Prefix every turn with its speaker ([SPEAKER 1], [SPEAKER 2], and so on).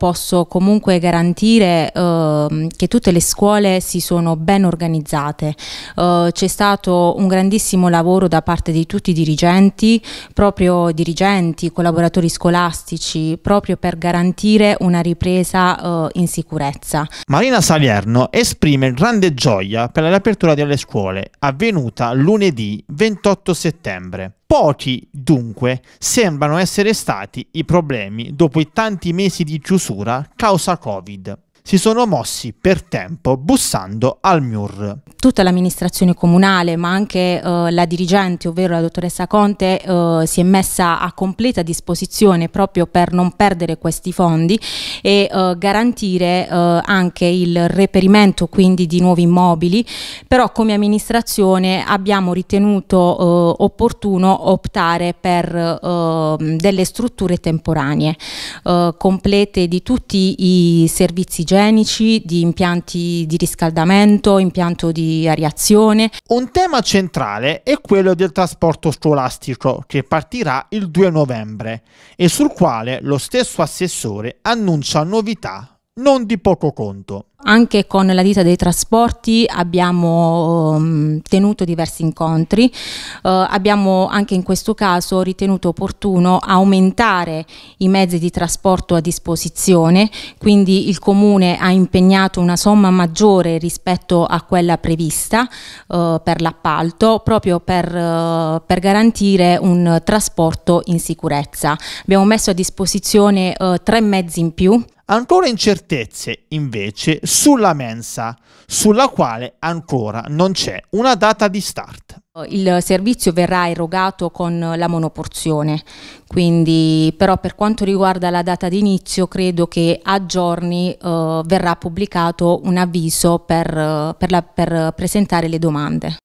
[SPEAKER 1] posso comunque garantire eh, che tutte le scuole si sono ben organizzate. Eh, c'è stato un grandissimo lavoro da parte di tutti i dirigenti, proprio dirigenti, collaboratori scolastici, proprio per garantire una ripresa eh, in sicurezza.
[SPEAKER 2] Marina Salierno esprime grande gioia per la riapertura delle scuole, avvenuta lunedì 28 settembre. Pochi, dunque, sembrano essere stati i problemi dopo i tanti mesi di chiusura causa Covid si sono mossi per tempo bussando al MIUR.
[SPEAKER 1] Tutta l'amministrazione comunale, ma anche eh, la dirigente, ovvero la dottoressa Conte, eh, si è messa a completa disposizione proprio per non perdere questi fondi e eh, garantire eh, anche il reperimento quindi di nuovi immobili, però come amministrazione abbiamo ritenuto eh, opportuno optare per eh, delle strutture temporanee complete di tutti i servizi igienici, di impianti di riscaldamento, impianto
[SPEAKER 2] di ariazione. Un tema centrale è quello del trasporto scolastico che partirà il 2 novembre e sul quale lo stesso assessore annuncia novità non di poco conto.
[SPEAKER 1] Anche con la ditta dei trasporti abbiamo um, tenuto diversi incontri, uh, abbiamo anche in questo caso ritenuto opportuno aumentare i mezzi di trasporto a disposizione, quindi il Comune ha impegnato una somma maggiore rispetto a quella prevista uh, per l'appalto proprio per, uh, per garantire un trasporto in sicurezza. Abbiamo messo a disposizione uh, tre mezzi in più.
[SPEAKER 2] Ancora incertezze, invece, sulla mensa, sulla quale ancora non c'è una data di start.
[SPEAKER 1] Il servizio verrà erogato con la monoporzione, quindi però per quanto riguarda la data d'inizio credo che a giorni eh, verrà pubblicato un avviso per, eh, per, la, per presentare le domande.